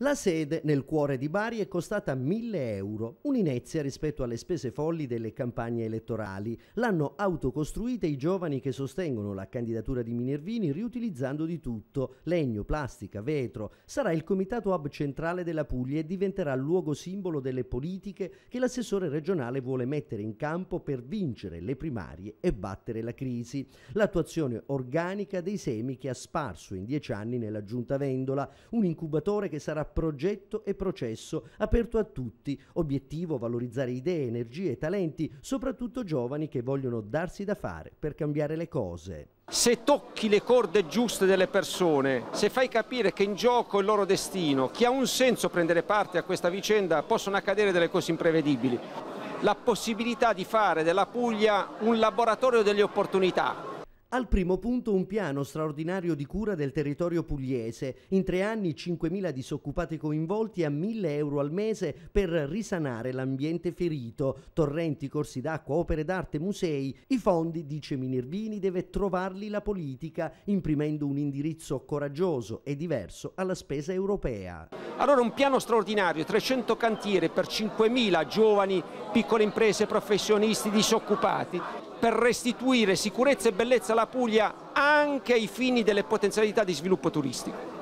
La sede nel cuore di Bari è costata 1000 euro, un'inezia rispetto alle spese folli delle campagne elettorali. L'hanno autocostruita i giovani che sostengono la candidatura di Minervini riutilizzando di tutto, legno, plastica, vetro. Sarà il comitato hub centrale della Puglia e diventerà luogo simbolo delle politiche che l'assessore regionale vuole mettere in campo per vincere le primarie e battere la crisi. L'attuazione organica dei semi che ha sparso in dieci anni nella Giunta Vendola, un incubatore che sarà progetto e processo, aperto a tutti, obiettivo valorizzare idee, energie e talenti, soprattutto giovani che vogliono darsi da fare per cambiare le cose. Se tocchi le corde giuste delle persone, se fai capire che in gioco è il loro destino, che ha un senso prendere parte a questa vicenda, possono accadere delle cose imprevedibili. La possibilità di fare della Puglia un laboratorio delle opportunità, al primo punto un piano straordinario di cura del territorio pugliese, in tre anni 5.000 disoccupati coinvolti a 1.000 euro al mese per risanare l'ambiente ferito, torrenti, corsi d'acqua, opere d'arte, musei. I fondi, dice Minervini, deve trovarli la politica, imprimendo un indirizzo coraggioso e diverso alla spesa europea. Allora un piano straordinario, 300 cantiere per 5.000 giovani, piccole imprese, professionisti disoccupati per restituire sicurezza e bellezza alla Puglia anche ai fini delle potenzialità di sviluppo turistico.